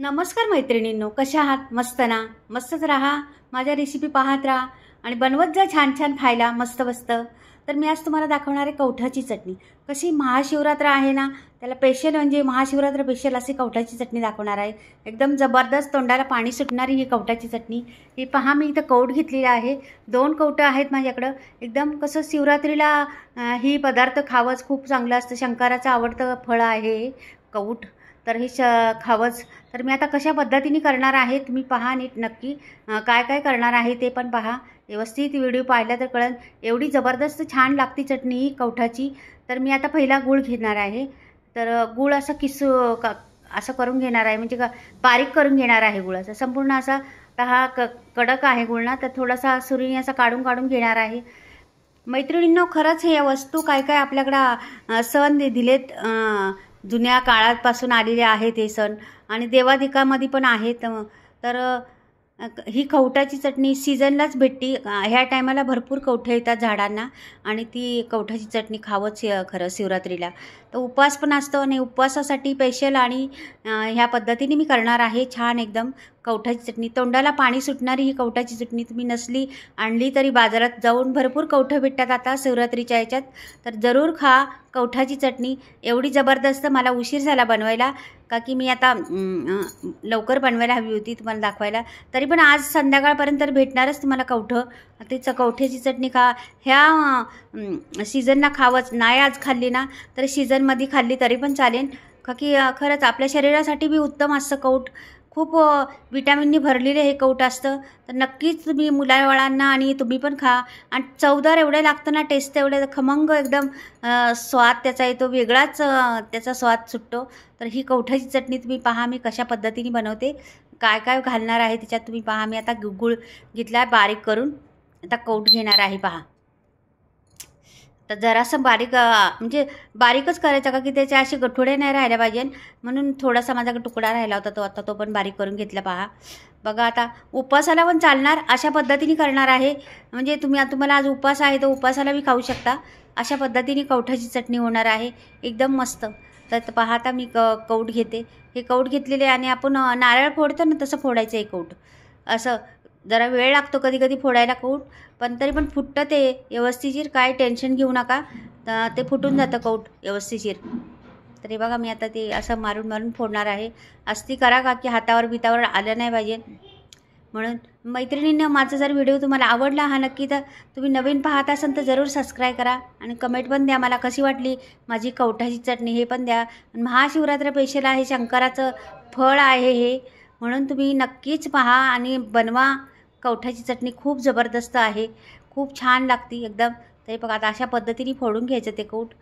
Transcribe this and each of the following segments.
नमस्कार मैत्रिणींनो कशा आहात मस्त ना मस्तच राहा माझ्या रेसिपी पाहत राहा आणि बनवत जा छान छान खायला मस्त मस्त तर मी आज तुम्हाला दाखवणार आहे कवठाची चटणी कशी महाशिवरात्र आहे ना त्याला पेशल म्हणजे महाशिवरात्र पेशल अशी कवठाची चटणी दाखवणार आहे एकदम जबरदस्त तोंडाला पाणी सुटणारी ही कवठाची चटणी ही पहा मी इथं कवट घेतलेली आहे दोन कवटं आहेत माझ्याकडं एकदम कसं शिवरात्रीला ही पदार्थ खावंच खूप चांगलं असतं शंकराचं आवडतं फळ आहे कवट तर हे श खावंच तर मी आता कशा पद्धतीने करणार आहे तुम्ही पहा नीट नक्की काय काय करणार आहे ते पण पहा व्यवस्थित व्हिडिओ पाहिला तर कळन एवढी जबरदस्त छान लागते चटणी ही कवठाची तर मी आता पहिला गूळ घेणार आहे तर गूळ असं किस का असं करून घेणार आहे म्हणजे बारीक करून घेणार आहे गुळ असं संपूर्ण असा हा क कडक आहे गुळणा तर थोडासा सुरीने असा काढून काढून घेणार आहे मैत्रिणींनो खरंच हे वस्तू काय काय आपल्याकडं सण दिलेत जुन्या काळापासून आलेले आहेत हे सण आणि देवाधिकामध्ये पण आहेत तर ही कवठाची चटणी सीझनलाच भेटती ह्या टायमाला भरपूर कवठे येतात झाडांना आणि ती कवठाची चटणी खावंच खरं शिवरात्रीला तर उपवास पण असतो आणि उपवासासाठी स्पेशल आणि ह्या पद्धतीने मी करणार आहे छान एकदम कवठाची चटणी तोंडाला पाणी सुटणारी ही कवठाची चटणी तुम्ही नसली आणली तरी बाजारात जाऊन भरपूर कवठं भेटतात आता शिवरात्रीच्या याच्यात तर जरूर खा कौठाची चटणी एवढी जबरदस्त मला उशीर झाला बनवायला का की मी आता लवकर बनवायला हवी होती तुम्हाला दाखवायला तरी पण आज संध्याकाळपर्यंत भेटणारच तुम्हाला कवठं ते च कवठ्याची चटणी खा ह्या सीझनला खावंच नाही आज खाल्ली ना तर सीझनमध्ये खाल्ली तरी पण चालेल का की खरंच आपल्या शरीरासाठी बी उत्तम असतं कौठ खूप विटॅमिननी भरलेले हे कौट असतं तर नक्कीच तुम्ही मुलाबाळांना आणि तुम्ही पण खा आणि चवदार एवढे लागतं ना टेस्ट एवढे खमंग एकदम स्वाद त्याचा येतो वेगळाच त्याचा स्वाद सुटतो तर ही कवठाची चटणी तुम्ही पहा मी कशा पद्धतीने बनवते काय काय घालणार आहे त्याच्यात तुम्ही पहा मी आता गुळ घेतला आहे बारीक करून आता कौट घेणार आहे पहा तर जरासं बारीक म्हणजे बारीकच करायचा का की त्याचे असे गठुडे नाही राहिल्या पाहिजे म्हणून थोडासा माझा तुकडा राहिला होता तो आता तो पण बारीक करून घेतला पहा बघा आता उपवासाला पण चालणार अशा पद्धतीने करणार आहे म्हणजे तुम्ही तुम्हाला आज उपवास आहे तर उपवासाला बी खाऊ शकता अशा पद्धतीने कवठाची चटणी होणार आहे एकदम मस्त तर पहा आता मी क कौट घेते हे कौट घेतलेले आणि आपण नारळ फोडतो ना तसं फोडायचं आहे कौट असं जरा वेळ लागतो कधी कधी फोडायला कौट पण तरी पण फुटतं ते व्यवस्थेशीर काय टेन्शन घेऊ नका तर ते फुटून जातं कौट व्यवस्थेशीर तरी बघा मी आता ते असं मारून मारून फोडणार आहे असती करा का की हातावर बितावर आलं नाही पाहिजे म्हणून मैत्रिणींना माझा जर व्हिडिओ तुम्हाला आवडला हा नक्की तर तुम्ही नवीन पाहत असाल तर जरूर सबस्क्राईब करा आणि कमेंट पण द्या मला कशी वाटली माझी कवठाची चटणी हे पण द्या महाशिवरात्र पेशेला आहे शंकराचं फळ आहे हे म्हणून तुम्ही नक्कीच पहा आणि बनवा कवठ्याची चटणी खूप जबरदस्त आहे खूप छान लागती एकदम तरी बघा आता अशा पद्धतीने फोडून घ्यायचं ते कौट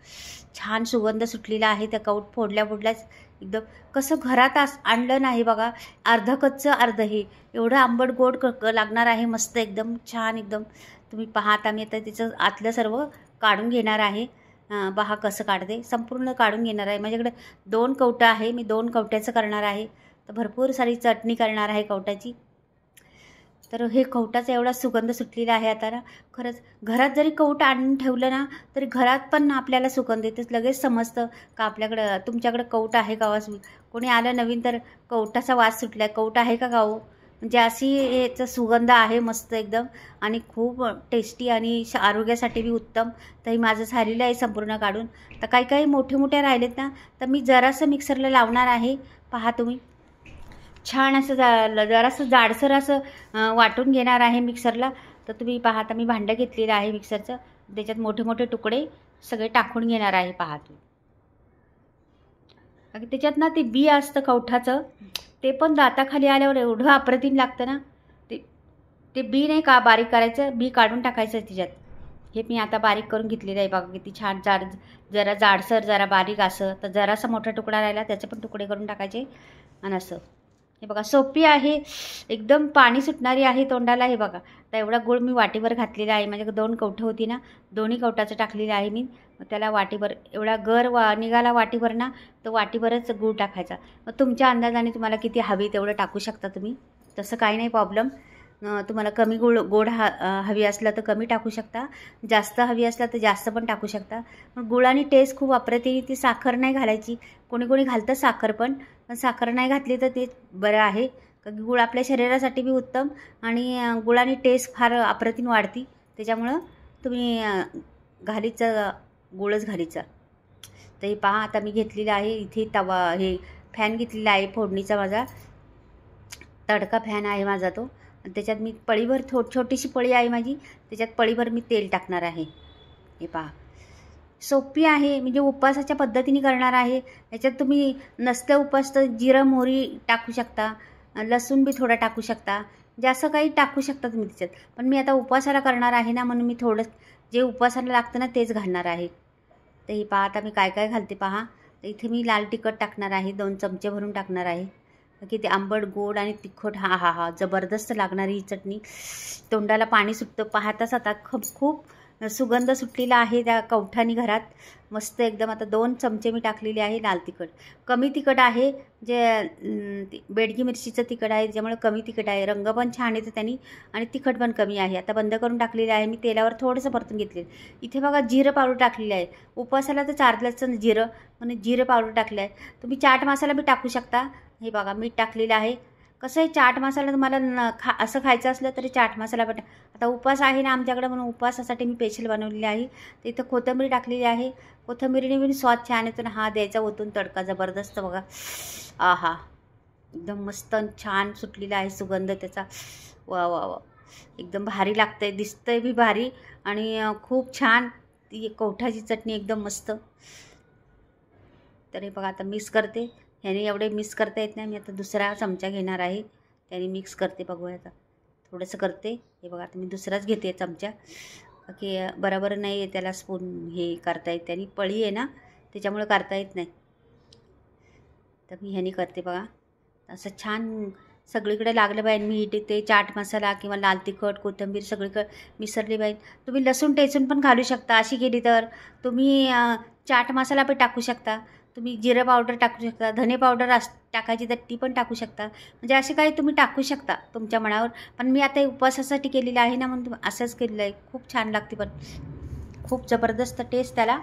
छान सुगंध सुटलेला आहे त्या कौट फोडल्या फोडल्याच एकदम कसं घरात आस आणलं नाही बघा अर्ध कच्चं अर्ध हे एवढं आंबट गोड क लागणार आहे मस्त एकदम छान एकदम तुम्ही पहा आता मी आता तिचं आतलं सर्व काढून घेणार आहे पहा कसं काढते संपूर्ण काढून घेणार आहे माझ्याकडे दोन कवटं आहे मी दोन कवट्याचं करणार आहे तर भरपूर सारी चटणी करणार आहे कवटाची तर हे कवटाचा एवढा सुगंध सुटलेला आहे आता ना खरंच घरात जरी कवट आणून ठेवलं ना तरी घरात पण आपल्याला सुगंध येतेच लगेच समजतं का आपल्याकडं तुमच्याकडं कवट आहे का वास कोणी आलं नवीन तर कवटाचा वास सुटला आहे कवट आहे का गाव म्हणजे अशी याचा सुगंध आहे मस्त एकदम आणि खूप टेस्टी आणि आरोग्यासाठी बी उत्तम तर हे माझं झालेलं आहे संपूर्ण काढून तर काही काही मोठे मोठे राहिलेत ना तर मी जरासं मिक्सरला लावणार आहे पहा तुम्ही छान असं जा जरासं जाडसर असं वाटून घेणार आहे मिक्सरला तर तुम्ही पहा आता मी भांडं घेतलेलं आहे मिक्सरचं त्याच्यात मोठे मोठे तुकडे सगळे टाकून घेणार आहे पहा तुम्ही त्याच्यात ना ते बी असतं कवठाचं ते पण दाताखाली आल्यावर एवढं अप्रतिम लागतं ना ते ते बी नाही का बारीक करायचं बी काढून टाकायचं त्याच्यात हे मी आता बारीक करून घेतलेलं आहे बघा किती छान जाड जरा जाडसर जरा बारीक असं तर जरासा मोठा तुकडा राहिला त्याचे पण तुकडे करून टाकायचे आणि असं हे बघा सोपी आहे एकदम पाणी सुटणारी आहे तोंडाला हे बघा तर एवढा गूळ मी वाटीवर घातलेला आहे म्हणजे दोन कवठं होती ना दोन्ही कवटाचं टाकलेलं आहे मी त्याला वाटीवर एवढा गर वा निघाला वाटीभर ना तर वाटीवरच गूळ टाकायचा मग तुमच्या अंदाजाने तुम्हाला किती हवी तेवढं टाकू शकता तुम्ही तसं काही नाही प्रॉब्लेम तुम्हाला कमी गोड गोड हा हवी असला तर कमी टाकू शकता जास्त हवी असला तर जास्त पण टाकू शकता पण गुळाने टेस्ट खूप वापरते ती साखर नाही घालायची कोणी कोणी घालतं साखर पण पण साखर नाही घातली तर ते बरं आहे कारण गुळ आपल्या शरीरासाठी बी उत्तम आणि गुळाने टेस्ट फार अप्रतिम वाढती त्याच्यामुळं तुम्ही घालीचं गुळच घालीचा तर हे पहा आता मी घेतलेलं आहे इथे तवा हे फॅन घेतलेला आहे फोडणीचा माझा तडका फॅन आहे माझा तो त्याच्यात मी पळीभर थो छोटीशी पळी आहे माझी त्याच्यात पळीभर मी तेल टाकणार आहे हे पहा सोपी आहे म्हणजे उपवासाच्या पद्धतीने करणार आहे याच्यात तुम्ही नसल्या उपवास तर जिरं मोहरी टाकू शकता लसूण बी थोडा टाकू शकता जास्त म्हणजे काही टाकू शकता तुम्ही त्याच्यात पण मी आता उपवासाला करणार आहे ना म्हणून मी थोडं जे उपवासाला लागतं ना तेच घालणार आहे तर हे पहा आता मी काय काय घालते पहा तर इथे मी लाल तिखट टाकणार आहे दोन चमचे भरून टाकणार आहे की ते आंबट गोड आणि तिखट हा हा हा जबरदस्त लागणारी ही चटणी तोंडाला पाणी सुटतं पाहताच आता खूप खूप सुगंध सुटलेला आहे त्या कवठानी घरात मस्त एकदम आता दोन चमचे मी टाकलेले आहे लाल तिखट कमी तिखट आहे जे बेडगी मिरचीचं तिखट आहे ज्यामुळे कमी तिखट आहे रंग पण छान येतं त्यांनी आणि तिखट पण कमी आहे आता बंद करून टाकलेले आहे मी तेलावर थोडंसं परतून घेतले इथे बघा जिरं पावडर टाकलेलं आहे उपवासाला तर चारलंच जिरं म्हणजे जिरं पावडर टाकलं आहे तुम्ही चाट मसाला बी टाकू शकता हे बघा मीठ टाकलेलं आहे कसं आहे चाट मसाला तुम्हाला न खा असं खायचं असलं तरी चाट मसाला पण आता उपास आहे ना आमच्याकडे म्हणून उपासासाठी मी पेशल बनवलेली आहे तर इथं कोथंबीर टाकलेली आहे कोथंबीरीने पण स्वाद छान येतो ना हा द्यायचा ओतून तडका जबरदस्त बघा आहा एकदम मस्त छान सुटलेला आहे सुगंध त्याचा वा वा वा एकदम भारी लागतं दिसतं दिसतंय बी भारी आणि खूप छान ती कवठाची चटणी एकदम मस्त तर हे बघा आता मिक्स करते ह्याने एवढे मिक्स करता येत नाही मी आता दुसरा चमचा घेणार आहे त्याने मिक्स करते बघूया आता थोडंसं करते हे बघा आता मी दुसराच घेते चमचा की बरोबर नाही आहे त्याला स्पून हे करता येत त्याने पळी आहे ना त्याच्यामुळे करता येत नाही तर मी ह्याने करते बघा असं छान सगळीकडे लागलं पाहिजे मी ते चाट मसाला किंवा लाल तिखट कोथिंबीर सगळीकडे मिसरली बाईन तुम्ही लसूण टेचून पण घालू शकता अशी केली तर तुम्ही चाट मसाला पण टाकू शकता तुम्ही जिरं पावडर टाकू शकता धने पावडर अस टाकायची तर पण टाकू शकता म्हणजे असे काही तुम्ही टाकू शकता तुमच्या मनावर पण मी आता उपवासासाठी केलेलं आहे ना म्हणून असंच केलेलं आहे खूप छान लागते पण खूप जबरदस्त टेस्ट त्याला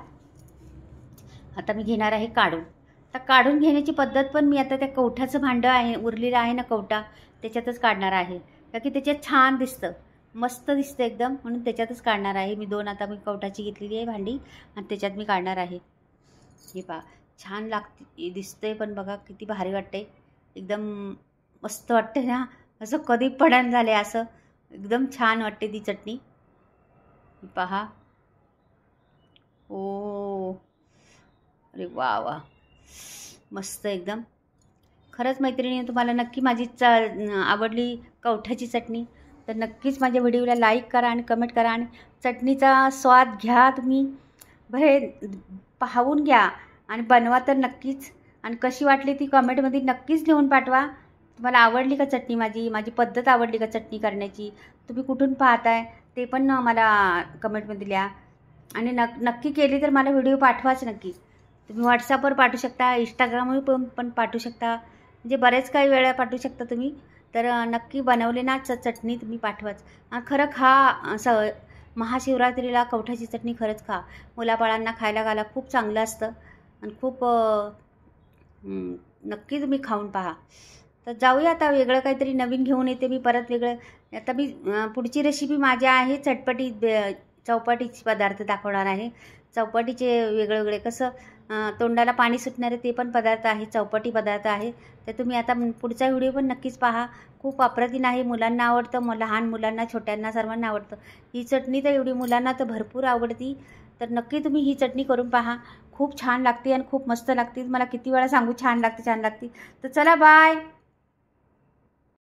आता मी घेणार आहे काढून तर काढून घेण्याची पद्धत पण मी आता त्या कवठाचं भांडं आहे उरलेलं आहे ना कवटा त्याच्यातच काढणार आहे कारण की त्याच्यात छान दिसतं मस्त दिसतं एकदम म्हणून त्याच्यातच काढणार आहे मी दोन आता मी कवटाची घेतलेली आहे भांडी आणि त्याच्यात मी काढणार आहे हे पा छान लागते दिसते पण बघा किती भारी वाटते एकदम मस्त वाटते ना असं कधी पडण झाले असं एकदम छान वाटते ती चटणी पहा ओ अरे वा वा मस्त एकदम खरंच मैत्रिणी तुम्हाला नक्की माझी च आवडली कवठ्याची चटणी तर नक्कीच माझ्या व्हिडिओला लाईक करा आणि कमेंट करा आणि चटणीचा स्वाद घ्या तुम्ही बरे पाहून घ्या आणि बनवा तर नक्कीच आणि कशी वाटली ती कमेंटमध्ये नक्कीच लिहून पाठवा तुम्हाला आवडली का चटणी माझी माझी पद्धत आवडली का चटणी करण्याची तुम्ही कुठून पाहताय ते पण मला कमेंटमध्ये लिहा आणि नक् नक्की केली तर मला व्हिडिओ पाठवाच नक्की तुम्ही व्हॉट्सअपवर पाठवू शकता इंस्टाग्रामवर पण पण पाठवू शकता म्हणजे बरेच काही वेळा पाठवू शकता तुम्ही तर नक्की बनवले ना च चटणी तुम्ही पाठवाच खरं खा स महाशिवरात्रीला कवठ्याची चटणी खरंच खा मुलाबाळांना खायला घाला खूप चांगलं असतं आणि खूप नक्की तुम्ही खाऊन पहा तर जाऊया आता वेगळं काहीतरी नवीन घेऊन येते मी परत वेगळं आता मी पुढची रेसिपी माझ्या आहे चटपटी चौपाटीचे पदार्थ दाखवणार आहे चौपाटीचे वेगळे वेगळे कसं तोंडाला पाणी सुटणारे ते पण पदार्थ आहे चौपाटी पदार्थ आहे तर तुम्ही आता पुढचा व्हिडिओ पण नक्कीच पहा खूप अप्रतिम आहे मुलांना आवडतं मग लहान मुलांना छोट्यांना सर्वांना आवडतं ही चटणी तर एवढी मुलांना तर भरपूर आवडती तर नक्की तुम्ही ही चटणी करून पहा खूप छान लागते आणि खूप मस्त लागते मला किती वेळा सांगू छान लागते छान लागते तर चला बाय